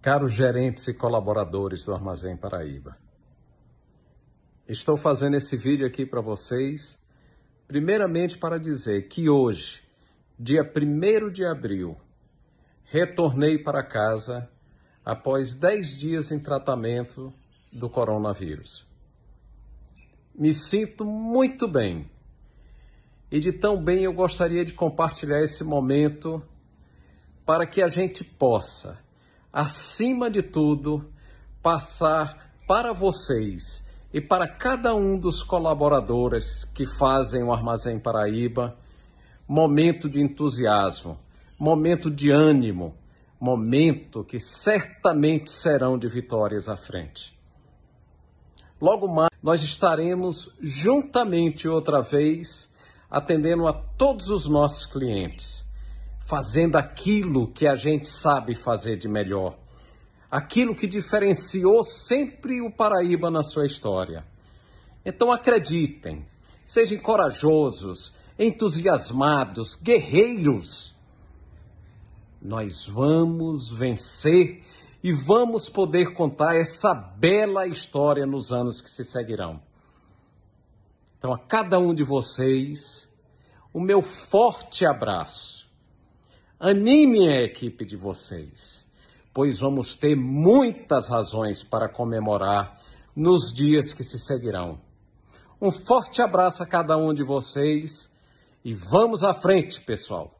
Caros gerentes e colaboradores do Armazém Paraíba, estou fazendo esse vídeo aqui para vocês, primeiramente para dizer que hoje, dia 1 de abril, retornei para casa após 10 dias em tratamento do coronavírus. Me sinto muito bem. E de tão bem eu gostaria de compartilhar esse momento para que a gente possa acima de tudo, passar para vocês e para cada um dos colaboradores que fazem o Armazém Paraíba momento de entusiasmo, momento de ânimo, momento que certamente serão de vitórias à frente. Logo mais, nós estaremos juntamente outra vez atendendo a todos os nossos clientes fazendo aquilo que a gente sabe fazer de melhor, aquilo que diferenciou sempre o Paraíba na sua história. Então acreditem, sejam corajosos, entusiasmados, guerreiros. Nós vamos vencer e vamos poder contar essa bela história nos anos que se seguirão. Então, a cada um de vocês, o meu forte abraço. Anime a equipe de vocês, pois vamos ter muitas razões para comemorar nos dias que se seguirão. Um forte abraço a cada um de vocês e vamos à frente, pessoal!